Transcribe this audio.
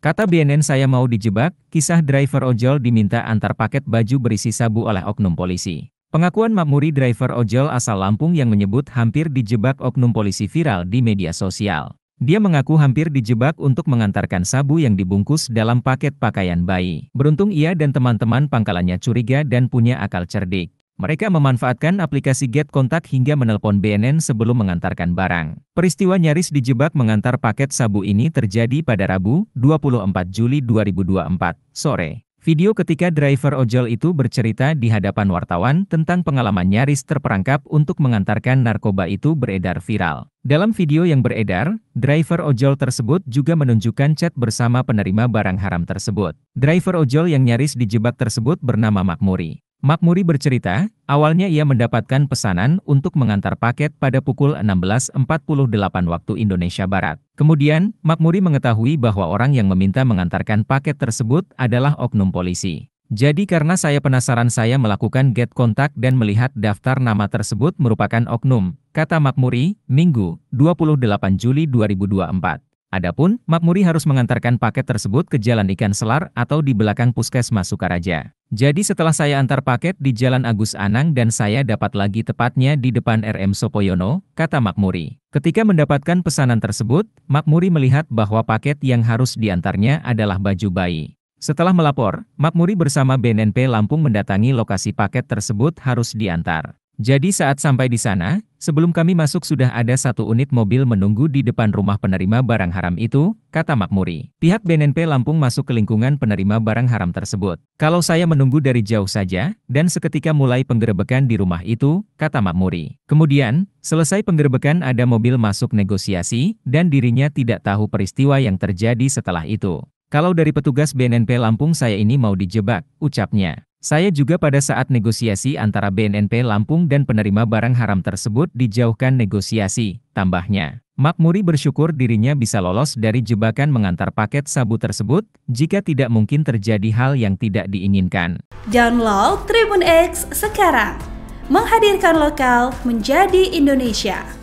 Kata BNN saya mau dijebak, kisah driver ojol diminta antar paket baju berisi sabu oleh oknum polisi. Pengakuan Makmuri driver ojol asal Lampung yang menyebut hampir dijebak oknum polisi viral di media sosial. Dia mengaku hampir dijebak untuk mengantarkan sabu yang dibungkus dalam paket pakaian bayi. Beruntung ia dan teman-teman pangkalannya curiga dan punya akal cerdik. Mereka memanfaatkan aplikasi Get Kontak hingga menelpon BNN sebelum mengantarkan barang. Peristiwa nyaris dijebak mengantar paket sabu ini terjadi pada Rabu, 24 Juli 2024, sore. Video ketika driver ojol itu bercerita di hadapan wartawan tentang pengalaman nyaris terperangkap untuk mengantarkan narkoba itu beredar viral. Dalam video yang beredar, driver ojol tersebut juga menunjukkan chat bersama penerima barang haram tersebut. Driver ojol yang nyaris dijebak tersebut bernama Makmuri. Makmuri bercerita, awalnya ia mendapatkan pesanan untuk mengantar paket pada pukul 16.48 waktu Indonesia Barat. Kemudian, Makmuri mengetahui bahwa orang yang meminta mengantarkan paket tersebut adalah oknum polisi. Jadi karena saya penasaran saya melakukan get kontak dan melihat daftar nama tersebut merupakan oknum, kata Makmuri, Minggu, 28 Juli 2024. Adapun, Makmuri harus mengantarkan paket tersebut ke Jalan Ikan Selar atau di belakang Puskesmas Sukaraja. Jadi setelah saya antar paket di Jalan Agus Anang dan saya dapat lagi tepatnya di depan RM Sopoyono, kata Makmuri. Ketika mendapatkan pesanan tersebut, Makmuri melihat bahwa paket yang harus diantarnya adalah baju bayi. Setelah melapor, Makmuri bersama BNNP Lampung mendatangi lokasi paket tersebut harus diantar. Jadi saat sampai di sana, Sebelum kami masuk sudah ada satu unit mobil menunggu di depan rumah penerima barang haram itu, kata Makmuri. Pihak BNNP Lampung masuk ke lingkungan penerima barang haram tersebut. Kalau saya menunggu dari jauh saja, dan seketika mulai penggerebekan di rumah itu, kata Makmuri. Kemudian, selesai penggerebekan ada mobil masuk negosiasi, dan dirinya tidak tahu peristiwa yang terjadi setelah itu. Kalau dari petugas BNNP Lampung saya ini mau dijebak, ucapnya. Saya juga pada saat negosiasi antara BNNP Lampung dan penerima barang haram tersebut dijauhkan negosiasi, tambahnya. Makmuri bersyukur dirinya bisa lolos dari jebakan mengantar paket sabu tersebut jika tidak mungkin terjadi hal yang tidak diinginkan. Download Tribun X sekarang. Menghadirkan lokal menjadi Indonesia.